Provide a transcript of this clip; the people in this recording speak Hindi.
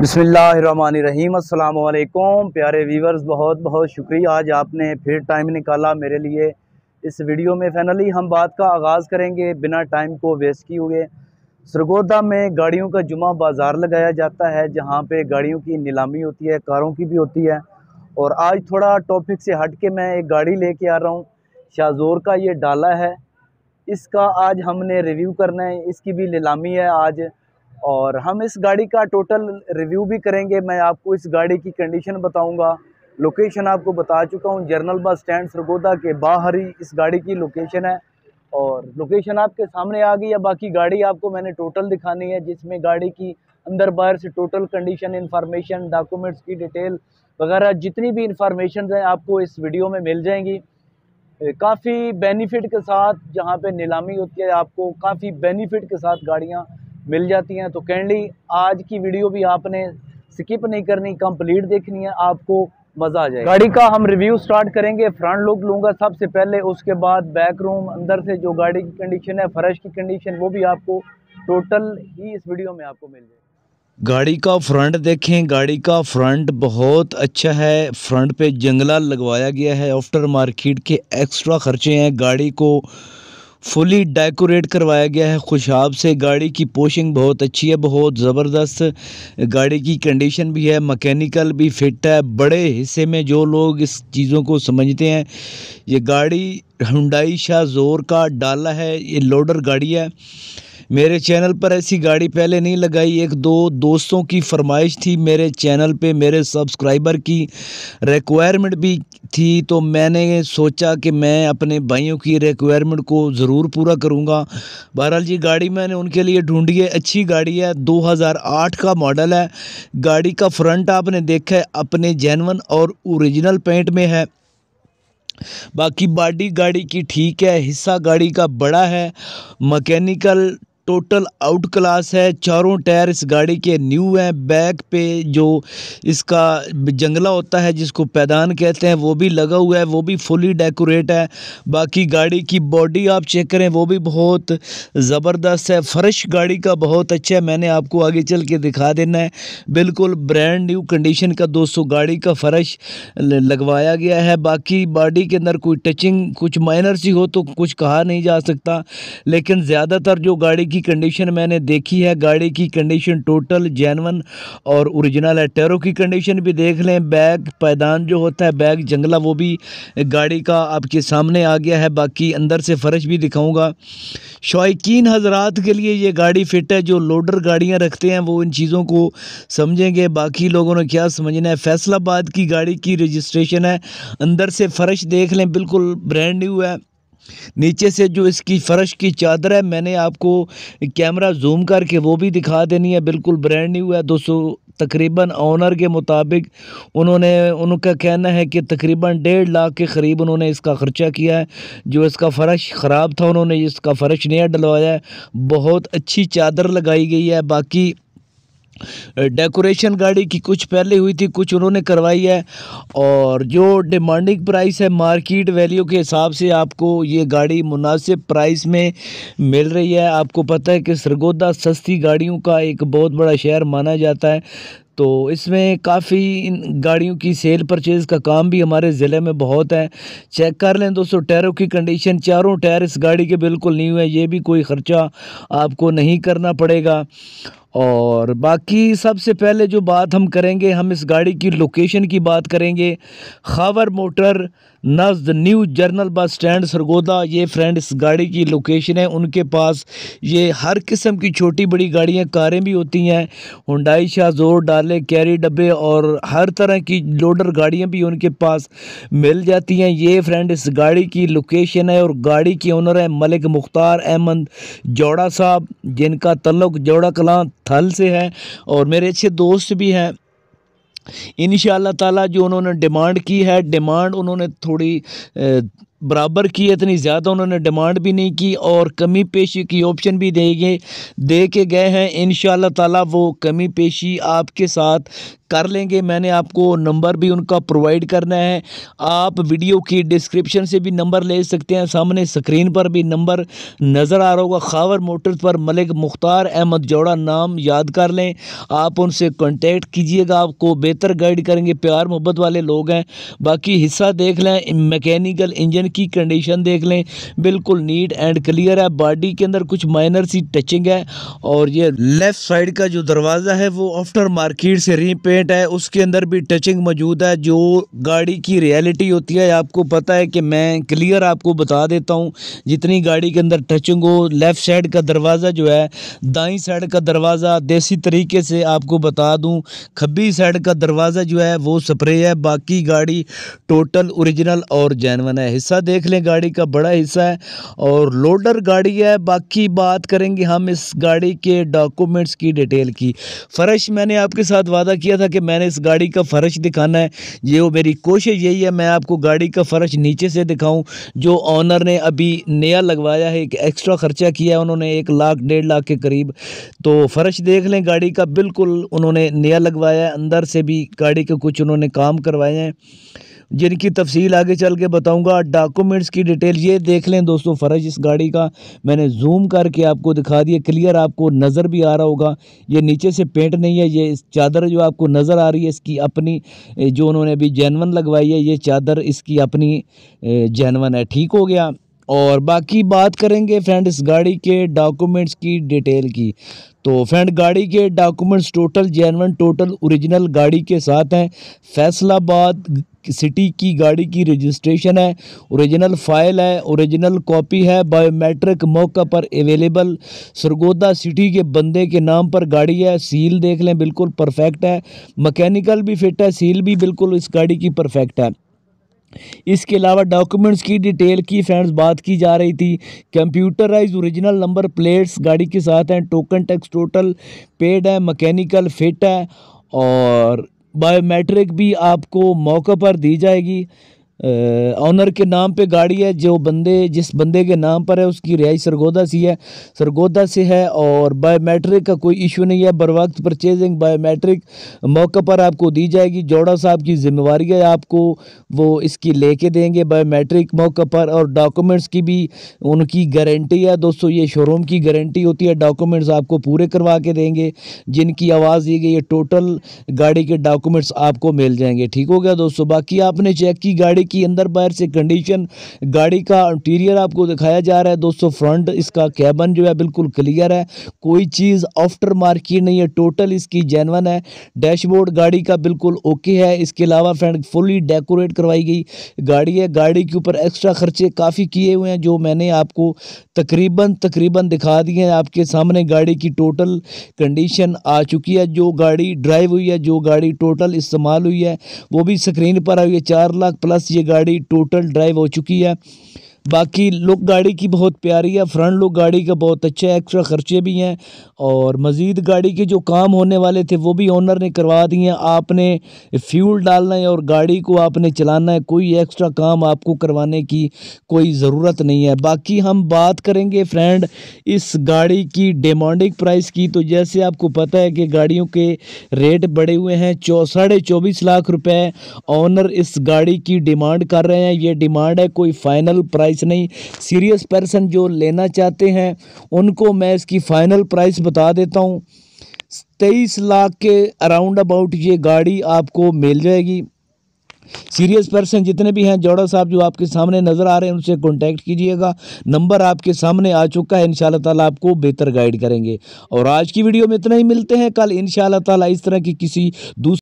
बसमिल प्यारे व्यूवर्स बहुत बहुत शुक्रिया आज आपने फिर टाइम निकाला मेरे लिए इस वीडियो में फाइनली हम बात का आगाज़ करेंगे बिना टाइम को वेस्ट किए हुए सरगोदा में गाड़ियों का जुमा बाज़ार लगाया जाता है जहाँ पे गाड़ियों की नीलामी होती है कारों की भी होती है और आज थोड़ा टॉपिक से हट के मैं एक गाड़ी कर आ रहा हूँ शाहजोर का ये डाला है इसका आज हमने रिव्यू करना है इसकी भी नीलामी है आज और हम इस गाड़ी का टोटल रिव्यू भी करेंगे मैं आपको इस गाड़ी की कंडीशन बताऊंगा लोकेशन आपको बता चुका हूँ जर्नल बस स्टैंड सरगोदा के बाहर ही इस गाड़ी की लोकेशन है और लोकेशन आपके सामने आ गई है बाकी गाड़ी आपको मैंने टोटल दिखानी है जिसमें गाड़ी की अंदर बाहर से टोटल कंडीशन इन्फॉर्मेशन डॉक्यूमेंट्स की डिटेल वगैरह जितनी भी इंफॉर्मेशन हैं आपको इस वीडियो में मिल जाएंगी काफ़ी बेनिफिट के साथ जहाँ पे नीलामी होती है आपको काफ़ी बेनिफिट के साथ गाड़ियाँ मिल जाती हैं तो कैंडली आज की वीडियो भी आपने स्किप नहीं करनी कंप्लीट देखनी है आपको मज़ा आ जाए गाड़ी का हम रिव्यू स्टार्ट करेंगे फ्रंट लुक लूँगा सबसे पहले उसके बाद बैक रूम अंदर से जो गाड़ी की कंडीशन है फ्रेश की कंडीशन वो भी आपको टोटल ही इस वीडियो में आपको मिल जाएगी गाड़ी का फ्रंट देखें गाड़ी का फ्रंट बहुत अच्छा है फ्रंट पे जंगला लगवाया गया है आफ्टर मार्केट के एक्स्ट्रा खर्चे हैं गाड़ी को फुली डेकोरेट करवाया गया है खुशाब से गाड़ी की पोशिंग बहुत अच्छी है बहुत ज़बरदस्त गाड़ी की कंडीशन भी है मकैनिकल भी फिट है बड़े हिस्से में जो लोग इस चीज़ों को समझते हैं ये गाड़ी हंडाई शाह जोर का डाला है ये लोडर गाड़ी है मेरे चैनल पर ऐसी गाड़ी पहले नहीं लगाई एक दो दोस्तों की फरमाइश थी मेरे चैनल पे मेरे सब्सक्राइबर की रिक्वायरमेंट भी थी तो मैंने सोचा कि मैं अपने भाइयों की रिक्वायरमेंट को ज़रूर पूरा करूँगा बहरहाल जी गाड़ी मैंने उनके लिए ढूंढी है अच्छी गाड़ी है 2008 का मॉडल है गाड़ी का फ्रंट आपने देखा है अपने जैनवन और ओरिजिनल पेंट में है बाकी बॉडी गाड़ी की ठीक है हिस्सा गाड़ी का बड़ा है मकैनिकल टोटल आउट क्लास है चारों टायर इस गाड़ी के न्यू हैं बैक पे जो इसका जंगला होता है जिसको पैदान कहते हैं वो भी लगा हुआ है वो भी फुली डेकोरेट है बाकी गाड़ी की बॉडी आप चेक करें वो भी बहुत ज़बरदस्त है फ्रेश गाड़ी का बहुत अच्छा है मैंने आपको आगे चल के दिखा देना है बिल्कुल ब्रांड न्यू कंडीशन का दो गाड़ी का फ्रेश लगवाया गया है बाकी बॉडी के अंदर कोई टचिंग कुछ माइनर सी हो तो कुछ कहा नहीं जा सकता लेकिन ज़्यादातर जो गाड़ी की कंडीशन मैंने देखी है गाड़ी की कंडीशन टोटल जैनवन और ओरिजिनल है टेरो की कंडीशन भी देख लें बैग पैदान जो होता है बैग जंगला वो भी गाड़ी का आपके सामने आ गया है बाकी अंदर से फ़र्श भी दिखाऊँगा शौकीन हजरात के लिए ये गाड़ी फिट है जो लोडर गाड़ियाँ रखते हैं वो इन चीज़ों को समझेंगे बाकी लोगों ने क्या समझना है फैसलाबाद की गाड़ी की रजिस्ट्रेशन है अंदर से फ़र्श देख लें बिल्कुल ब्रांड न्यू है नीचे से जो इसकी फ़र्श की चादर है मैंने आपको कैमरा जूम करके वो भी दिखा देनी है बिल्कुल ब्रांड न्यू है दो तकरीबन ऑनर के मुताबिक उन्होंने उनका कहना है कि तकरीबन डेढ़ लाख के करीब उन्होंने इसका ख़र्चा किया है जो इसका फ़र्श ख़राब था उन्होंने इसका फ़र्श नया डलवाया है बहुत अच्छी चादर लगाई गई है बाकी डेकोरेशन गाड़ी की कुछ पहले हुई थी कुछ उन्होंने करवाई है और जो डिमांडिंग प्राइस है मार्केट वैल्यू के हिसाब से आपको ये गाड़ी मुनासिब प्राइस में मिल रही है आपको पता है कि सरगोदा सस्ती गाड़ियों का एक बहुत बड़ा शहर माना जाता है तो इसमें काफ़ी इन गाड़ियों की सेल परचेज़ का काम भी हमारे ज़िले में बहुत है चेक कर लें दोस्तों टायरों की कंडीशन चारों टायर इस गाड़ी के बिल्कुल नहीं हुए ये भी कोई ख़र्चा आपको नहीं करना पड़ेगा और बाकी सबसे पहले जो बात हम करेंगे हम इस गाड़ी की लोकेशन की बात करेंगे खावर मोटर नज़द new general bus stand Sargodha ये फ्रेंड्स गाड़ी की लोकेशन है उनके पास ये हर किस्म की छोटी बड़ी गाड़ियाँ कारें भी होती हैं हुडाई शाहजोर डाले कैरी डब्बे और हर तरह की लोडर गाड़ियाँ भी उनके पास मिल जाती हैं ये फ्रेंड इस गाड़ी की लोकेशन है और गाड़ी की ओनर है मलिक मुख्तार अहमद जोड़ा साहब जिनका तल्लक जोड़ा कलां थल से है और मेरे अच्छे दोस्त भी हैं इन ताला जो उन्होंने डिमांड की है डिमांड उन्होंने थोड़ी बराबर की है इतनी ज़्यादा उन्होंने डिमांड भी नहीं की और कमी पेशी की ऑप्शन भी दे गए दे के गए हैं इन ताला वो कमी पेशी आपके साथ कर लेंगे मैंने आपको नंबर भी उनका प्रोवाइड करना है आप वीडियो की डिस्क्रिप्शन से भी नंबर ले सकते हैं सामने स्क्रीन पर भी नंबर नज़र आ रहा होगा खावर मोटर्स पर मलिक मुख्तार अहमद जोड़ा नाम याद कर लें आप उनसे कॉन्टेक्ट कीजिएगा आपको बेहतर गाइड करेंगे प्यार मोहब्बत वाले लोग हैं बाकी हिस्सा देख लें मैकेनिकल इंजन की कंडीशन देख लें बिल्कुल नीट एंड क्लियर है बॉडी के अंदर कुछ माइनर सी टचिंग है और ये लेफ्ट साइड का जो दरवाज़ा है वो आफ्टर मार्केट से रीपेंट है उसके अंदर भी टचिंग मौजूद है जो गाड़ी की रियलिटी होती है आपको पता है कि मैं क्लियर आपको बता देता हूँ जितनी गाड़ी के अंदर टचिंग हो लेफ़्ट साइड का दरवाज़ा जो है दाई साइड का दरवाज़ा देसी तरीके से आपको बता दूँ खब्बी साइड का दरवाज़ा जो है वो स्प्रे है बाकी गाड़ी टोटल ओरिजिनल और जैनवन है हिस्सा हिस्सा देख लें गाड़ी का बड़ा हिस्सा है और लोडर गाड़ी है बाकी बात करेंगे हम इस गाड़ी के डॉक्यूमेंट्स की डिटेल की फ़र्श मैंने आपके साथ वादा किया था कि मैंने इस गाड़ी का फ़र्श दिखाना है ये वो मेरी कोशिश यही है मैं आपको गाड़ी का फ़र्श नीचे से दिखाऊं जो ऑनर ने अभी नया लगवाया है एक एक्स्ट्रा ख़र्चा किया है उन्होंने एक लाख डेढ़ लाख के करीब तो फ़र्श देख लें गाड़ी का बिल्कुल उन्होंने नया लगवाया है अंदर से भी गाड़ी के कुछ उन्होंने काम करवाए हैं जिनकी तफसील आगे चल के बताऊँगा डॉक्यूमेंट्स की डिटेल ये देख लें दोस्तों फ़र्ज इस गाड़ी का मैंने जूम करके आपको दिखा दिया क्लियर आपको नज़र भी आ रहा होगा ये नीचे से पेंट नहीं है ये चादर जो आपको नज़र आ रही है इसकी अपनी जो उन्होंने अभी जैनवन लगवाई है ये चादर इसकी अपनी जैनवन है ठीक हो गया और बाकी बात करेंगे फ्रेंड इस गाड़ी के डॉक्यूमेंट्स की डिटेल की तो फ्रेंड गाड़ी के documents total genuine total original गाड़ी के साथ हैं फैसलाबाद सिटी की गाड़ी की रजिस्ट्रेशन है ओरिजिनल फाइल है ओरिजिनल कॉपी है बायोमेट्रिक मौका पर अवेलेबल सरगोदा सिटी के बंदे के नाम पर गाड़ी है सील देख लें बिल्कुल परफेक्ट है मकैनिकल भी फिट है सील भी बिल्कुल इस गाड़ी की परफेक्ट है इसके अलावा डॉक्यूमेंट्स की डिटेल की फ्रेंड्स बात की जा रही थी कंप्यूटराइज ओरिजिनल नंबर प्लेट्स गाड़ी के साथ हैं टोकन टैक्स टोटल पेड है मकैनिकल फिट है और बायोमेट्रिक भी आपको मौके पर दी जाएगी ऑनर के नाम पे गाड़ी है जो बंदे जिस बंदे के नाम पर है उसकी रिहाई सरगोदा सी है सरगोदा से है और बायोमेट्रिक का कोई इशू नहीं है बर वक्त परचेजिंग बायोमेट्रिक मौके पर आपको दी जाएगी जोड़ा साहब की जिम्मेवारी है आपको वो इसकी लेके देंगे बायोमेट्रिक मौके पर और डॉक्यूमेंट्स की भी उनकी गारंटी है दोस्तों ये शोरूम की गारंटी होती है डॉक्यूमेंट्स आपको पूरे करवा के देंगे जिनकी आवाज़ दी गई है टोटल गाड़ी के डॉक्यूमेंट्स आपको मिल जाएंगे ठीक हो गया दोस्तों बाकी आपने चेक की गाड़ी की अंदर बाहर से कंडीशन गाड़ी का इंटीरियर आपको दिखाया जा रहा है दोस्तों फ्रंट इसका कैबन जो है बिल्कुल क्लियर है कोई चीज़ आफ्टर मार्केट नहीं है टोटल इसकी जेनवन है डैशबोर्ड गाड़ी का बिल्कुल ओके है इसके अलावा फ्रेंड फुली डेकोरेट करवाई गई गाड़ी है गाड़ी के ऊपर एक्स्ट्रा खर्चे काफ़ी किए हुए हैं जो मैंने आपको तकरीबन तकरीबन दिखा दिए हैं आपके सामने गाड़ी की टोटल कंडीशन आ चुकी है जो गाड़ी ड्राइव हुई है जो गाड़ी टोटल इस्तेमाल हुई है वो भी स्क्रीन पर आई है चार लाख प्लस ये ये गाड़ी टोटल ड्राइव हो चुकी है बाकी लुक गाड़ी की बहुत प्यारी है फ्रंट लुक गाड़ी का बहुत अच्छा है एक्स्ट्रा ख़र्चे भी हैं और मज़ीद गाड़ी के जो काम होने वाले थे वो भी ओनर ने करवा दिए हैं आपने फ्यूल डालना है और गाड़ी को आपने चलाना है कोई एक्स्ट्रा काम आपको करवाने की कोई ज़रूरत नहीं है बाकी हम बात करेंगे फ्रेंड इस गाड़ी की डिमांडिंग प्राइस की तो जैसे आपको पता है कि गाड़ियों के रेट बढ़े हुए हैं चौ साढ़े चौबीस लाख रुपये ऑनर इस गाड़ी की डिमांड कर रहे हैं ये डिमांड है कोई फ़ाइनल प्राइस प्राइस नहीं सीरियस पर्सन जो लेना चाहते हैं उनको मैं इसकी फ़ाइनल प्राइस बता देता हूँ तेईस लाख के अराउंड अबाउट ये गाड़ी आपको मिल जाएगी सीरियस पर्सन जितने भी हैं जोड़ा साहब जो आपके सामने नज़र आ रहे हैं उनसे कांटेक्ट कीजिएगा नंबर आपके सामने आ चुका है इन ताला आपको बेहतर गाइड करेंगे और आज की वीडियो में इतना ही मिलते हैं कल इन ताला इस तरह की किसी दूसरी